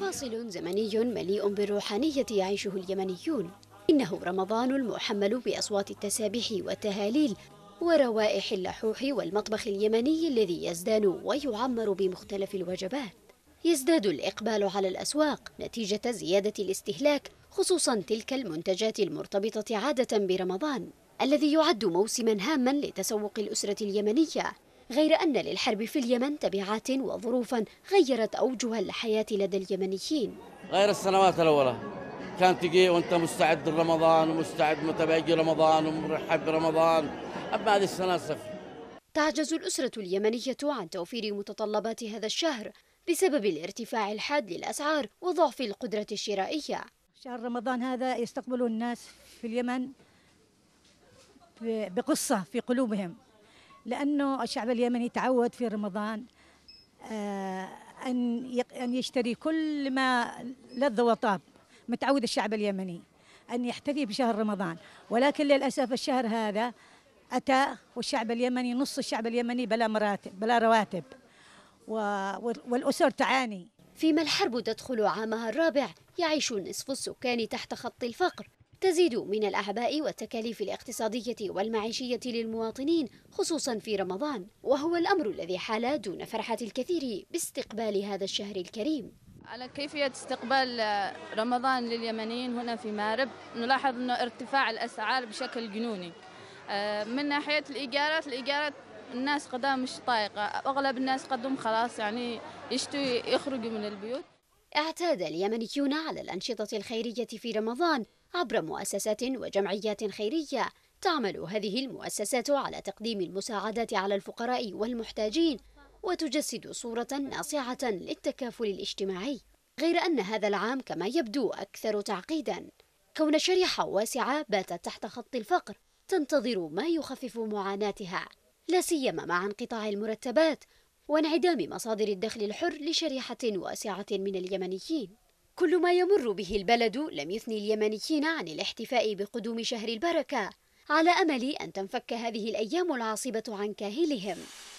فاصل زمني مليء بالروحانية يعيشه اليمنيون إنه رمضان المحمل بأصوات التسابيح والتهاليل وروائح اللحوح والمطبخ اليمني الذي يزدان ويعمر بمختلف الوجبات يزداد الإقبال على الأسواق نتيجة زيادة الاستهلاك خصوصا تلك المنتجات المرتبطة عادة برمضان الذي يعد موسما هاما لتسوق الأسرة اليمنية غير أن للحرب في اليمن تبعات وظروفا غيرت أوجها الحياة لدى اليمنيين غير السنوات الأولى كان تجي وانت مستعد لرمضان ومستعد متباجي رمضان ومرحب برمضان اما هذه السنه صفر تعجز الاسره اليمنيه عن توفير متطلبات هذا الشهر بسبب الارتفاع الحاد للاسعار وضعف القدره الشرائيه شهر رمضان هذا يستقبل الناس في اليمن بقصه في قلوبهم لأنه الشعب اليمني تعود في رمضان آه، أن أن يشتري كل ما لذ وطاب متعود الشعب اليمني أن يحتفي بشهر رمضان ولكن للأسف الشهر هذا أتى والشعب اليمني نص الشعب اليمني بلا مراتب بلا رواتب والأسر تعاني فيما الحرب تدخل عامها الرابع يعيش نصف السكان تحت خط الفقر تزيد من الأعباء والتكاليف الاقتصادية والمعيشية للمواطنين خصوصا في رمضان وهو الأمر الذي حال دون فرحة الكثير باستقبال هذا الشهر الكريم على كيفية استقبال رمضان لليمنيين هنا في مارب نلاحظ أنه ارتفاع الأسعار بشكل جنوني آه، من ناحية الإيجارات الإيجارات الناس قدام مش طايقة أغلب الناس قدم خلاص يعني يشتوا يخرجوا من البيوت اعتاد اليمنيون على الأنشطة الخيرية في رمضان عبر مؤسسات وجمعيات خيرية تعمل هذه المؤسسات على تقديم المساعدات على الفقراء والمحتاجين وتجسد صورة ناصعة للتكافل الاجتماعي غير أن هذا العام كما يبدو أكثر تعقيدا كون شريحة واسعة باتت تحت خط الفقر تنتظر ما يخفف معاناتها لا سيما مع انقطاع المرتبات وانعدام مصادر الدخل الحر لشريحة واسعة من اليمنيين كل ما يمر به البلد لم يثني اليمنيين عن الاحتفاء بقدوم شهر البركة على أمل أن تنفك هذه الأيام العاصبة عن كاهلهم